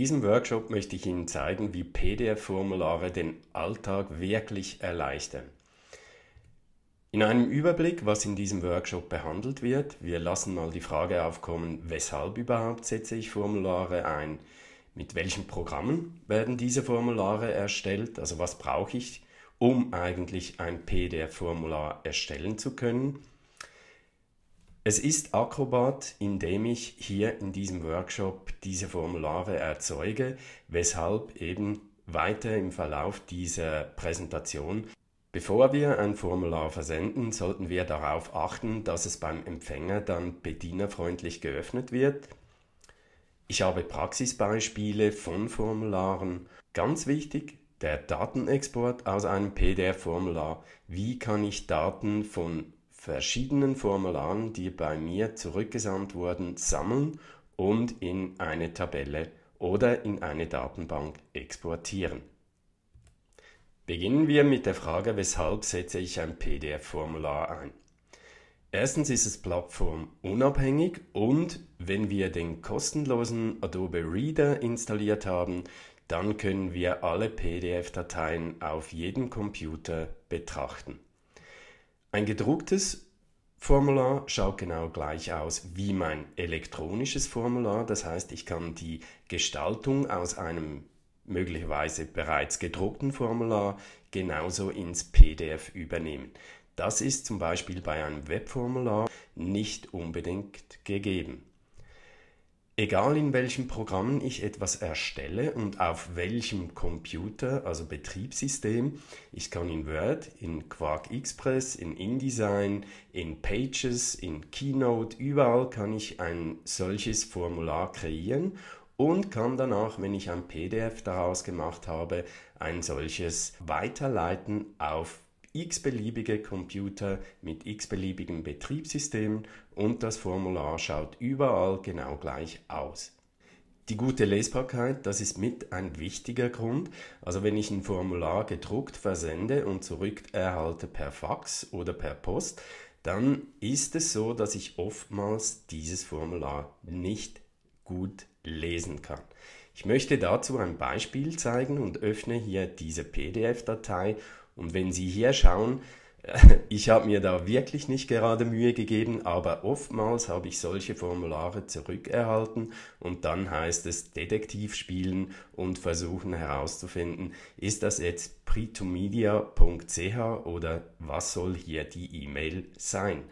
diesem Workshop möchte ich Ihnen zeigen, wie PDF-Formulare den Alltag wirklich erleichtern. In einem Überblick, was in diesem Workshop behandelt wird, wir lassen mal die Frage aufkommen, weshalb überhaupt setze ich Formulare ein, mit welchen Programmen werden diese Formulare erstellt, also was brauche ich, um eigentlich ein PDF-Formular erstellen zu können es ist Akrobat, indem ich hier in diesem Workshop diese Formulare erzeuge, weshalb eben weiter im Verlauf dieser Präsentation Bevor wir ein Formular versenden, sollten wir darauf achten, dass es beim Empfänger dann bedienerfreundlich geöffnet wird. Ich habe Praxisbeispiele von Formularen. Ganz wichtig, der Datenexport aus einem PDF-Formular. Wie kann ich Daten von verschiedenen Formularen, die bei mir zurückgesandt wurden, sammeln und in eine Tabelle oder in eine Datenbank exportieren. Beginnen wir mit der Frage, weshalb setze ich ein PDF-Formular ein? Erstens ist es plattformunabhängig und wenn wir den kostenlosen Adobe Reader installiert haben, dann können wir alle PDF-Dateien auf jedem Computer betrachten. Ein gedrucktes Formular schaut genau gleich aus wie mein elektronisches Formular. Das heißt, ich kann die Gestaltung aus einem möglicherweise bereits gedruckten Formular genauso ins PDF übernehmen. Das ist zum Beispiel bei einem Webformular nicht unbedingt gegeben. Egal in welchem Programm ich etwas erstelle und auf welchem Computer, also Betriebssystem, ich kann in Word, in Quark Express, in InDesign, in Pages, in Keynote, überall kann ich ein solches Formular kreieren und kann danach, wenn ich ein PDF daraus gemacht habe, ein solches weiterleiten auf x-beliebige Computer mit x-beliebigen Betriebssystemen und das Formular schaut überall genau gleich aus. Die gute Lesbarkeit, das ist mit ein wichtiger Grund. Also wenn ich ein Formular gedruckt versende und zurück erhalte per Fax oder per Post, dann ist es so, dass ich oftmals dieses Formular nicht gut lesen kann. Ich möchte dazu ein Beispiel zeigen und öffne hier diese PDF-Datei und wenn Sie hier schauen, äh, ich habe mir da wirklich nicht gerade Mühe gegeben, aber oftmals habe ich solche Formulare zurückerhalten und dann heißt es Detektiv spielen und versuchen herauszufinden, ist das jetzt pretomedia.ch oder was soll hier die E-Mail sein?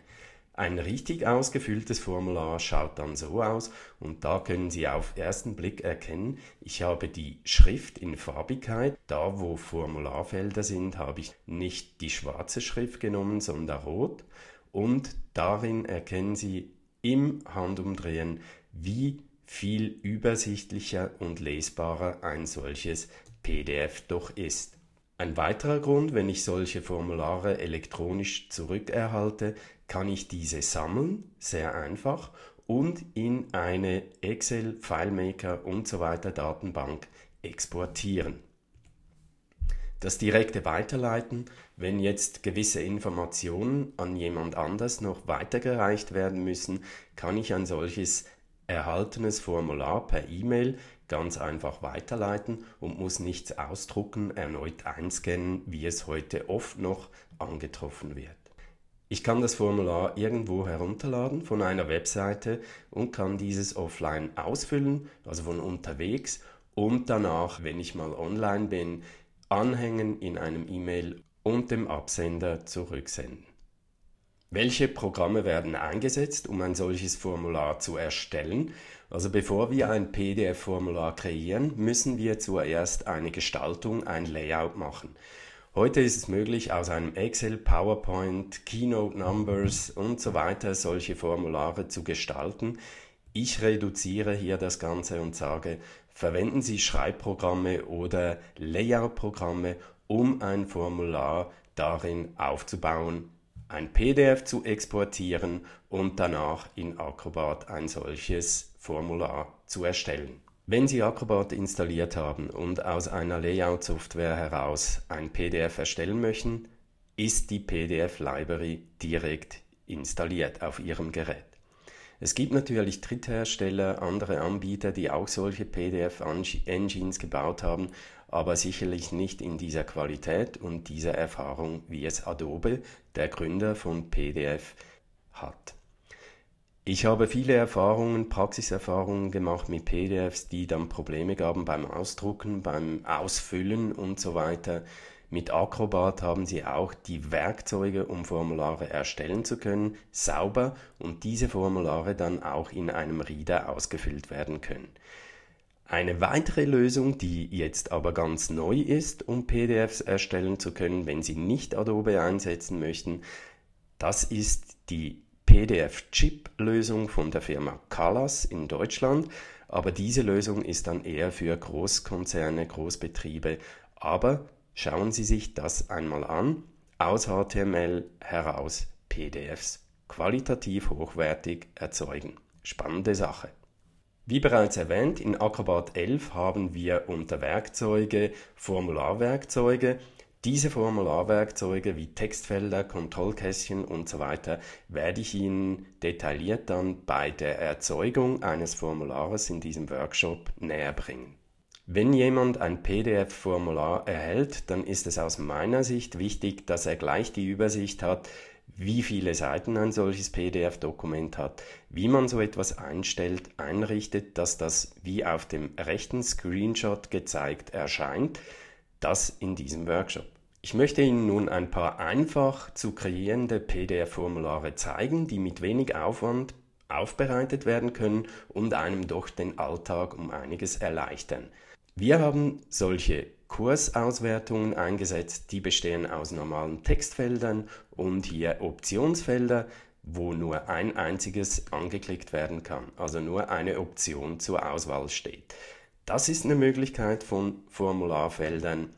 Ein richtig ausgefülltes Formular schaut dann so aus und da können Sie auf ersten Blick erkennen, ich habe die Schrift in Farbigkeit. Da wo Formularfelder sind, habe ich nicht die schwarze Schrift genommen, sondern rot. Und darin erkennen Sie im Handumdrehen, wie viel übersichtlicher und lesbarer ein solches PDF doch ist. Ein weiterer Grund, wenn ich solche Formulare elektronisch zurückerhalte, kann ich diese sammeln, sehr einfach, und in eine Excel, FileMaker und So weiter Datenbank exportieren. Das direkte Weiterleiten, wenn jetzt gewisse Informationen an jemand anders noch weitergereicht werden müssen, kann ich ein solches erhaltenes Formular per E-Mail ganz einfach weiterleiten und muss nichts ausdrucken, erneut einscannen, wie es heute oft noch angetroffen wird. Ich kann das Formular irgendwo herunterladen von einer Webseite und kann dieses offline ausfüllen, also von unterwegs und danach, wenn ich mal online bin, anhängen in einem E-Mail und dem Absender zurücksenden. Welche Programme werden eingesetzt, um ein solches Formular zu erstellen? Also bevor wir ein PDF-Formular kreieren, müssen wir zuerst eine Gestaltung, ein Layout machen. Heute ist es möglich, aus einem Excel, PowerPoint, Keynote Numbers und so weiter solche Formulare zu gestalten. Ich reduziere hier das Ganze und sage, verwenden Sie Schreibprogramme oder Layout-Programme, um ein Formular darin aufzubauen, ein PDF zu exportieren und danach in Acrobat ein solches Formular zu erstellen. Wenn Sie Acrobat installiert haben und aus einer Layout-Software heraus ein PDF erstellen möchten, ist die PDF-Library direkt installiert auf Ihrem Gerät. Es gibt natürlich Dritthersteller, andere Anbieter, die auch solche PDF-Engines gebaut haben, aber sicherlich nicht in dieser Qualität und dieser Erfahrung, wie es Adobe, der Gründer von PDF, hat. Ich habe viele Erfahrungen, Praxiserfahrungen gemacht mit PDFs, die dann Probleme gaben beim Ausdrucken, beim Ausfüllen und so weiter. Mit Acrobat haben Sie auch die Werkzeuge, um Formulare erstellen zu können, sauber und diese Formulare dann auch in einem Reader ausgefüllt werden können. Eine weitere Lösung, die jetzt aber ganz neu ist, um PDFs erstellen zu können, wenn Sie nicht Adobe einsetzen möchten, das ist die PDF-Chip-Lösung von der Firma Callas in Deutschland. Aber diese Lösung ist dann eher für Großkonzerne, Großbetriebe. Aber Schauen Sie sich das einmal an. Aus HTML heraus PDFs qualitativ hochwertig erzeugen. Spannende Sache. Wie bereits erwähnt, in Acrobat 11 haben wir unter Werkzeuge Formularwerkzeuge. Diese Formularwerkzeuge wie Textfelder, Kontrollkästchen und so weiter werde ich Ihnen detailliert dann bei der Erzeugung eines Formulares in diesem Workshop näher bringen. Wenn jemand ein PDF-Formular erhält, dann ist es aus meiner Sicht wichtig, dass er gleich die Übersicht hat, wie viele Seiten ein solches PDF-Dokument hat, wie man so etwas einstellt, einrichtet, dass das wie auf dem rechten Screenshot gezeigt erscheint, das in diesem Workshop. Ich möchte Ihnen nun ein paar einfach zu kreierende PDF-Formulare zeigen, die mit wenig Aufwand aufbereitet werden können und einem doch den Alltag um einiges erleichtern. Wir haben solche Kursauswertungen eingesetzt, die bestehen aus normalen Textfeldern und hier Optionsfelder, wo nur ein einziges angeklickt werden kann, also nur eine Option zur Auswahl steht. Das ist eine Möglichkeit von Formularfeldern.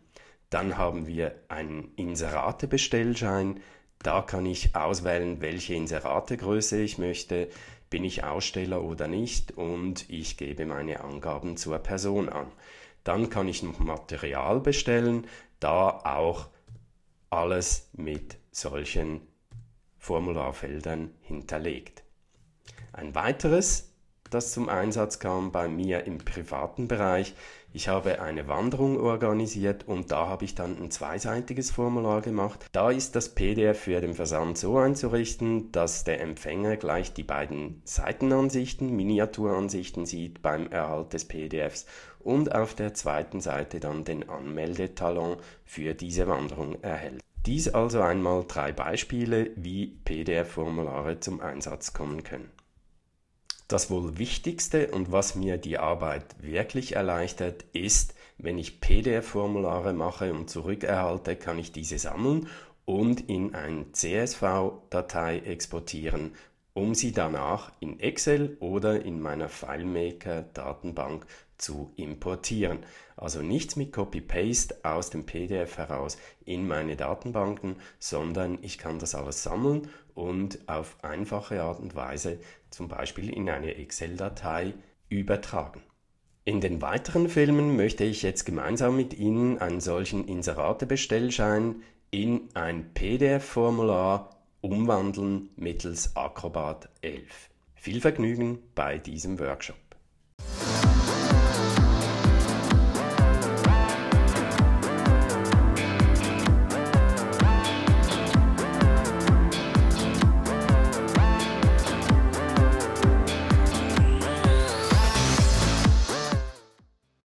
Dann haben wir einen Inserate-Bestellschein. Da kann ich auswählen, welche Inserategröße ich möchte, bin ich Aussteller oder nicht und ich gebe meine Angaben zur Person an. Dann kann ich noch Material bestellen, da auch alles mit solchen Formularfeldern hinterlegt. Ein weiteres, das zum Einsatz kam bei mir im privaten Bereich, ich habe eine Wanderung organisiert und da habe ich dann ein zweiseitiges Formular gemacht. Da ist das PDF für den Versand so einzurichten, dass der Empfänger gleich die beiden Seitenansichten, Miniaturansichten sieht beim Erhalt des PDFs und auf der zweiten Seite dann den Anmeldetalon für diese Wanderung erhält. Dies also einmal drei Beispiele, wie PDF-Formulare zum Einsatz kommen können. Das wohl wichtigste und was mir die Arbeit wirklich erleichtert, ist, wenn ich PDF-Formulare mache und zurückerhalte, kann ich diese sammeln und in eine CSV-Datei exportieren, um sie danach in Excel oder in meiner FileMaker-Datenbank zu importieren. Also nichts mit Copy-Paste aus dem PDF heraus in meine Datenbanken, sondern ich kann das alles sammeln und auf einfache Art und Weise zum Beispiel in eine Excel-Datei übertragen. In den weiteren Filmen möchte ich jetzt gemeinsam mit Ihnen einen solchen Inserate-Bestellschein in ein PDF-Formular umwandeln mittels Acrobat 11. Viel Vergnügen bei diesem Workshop.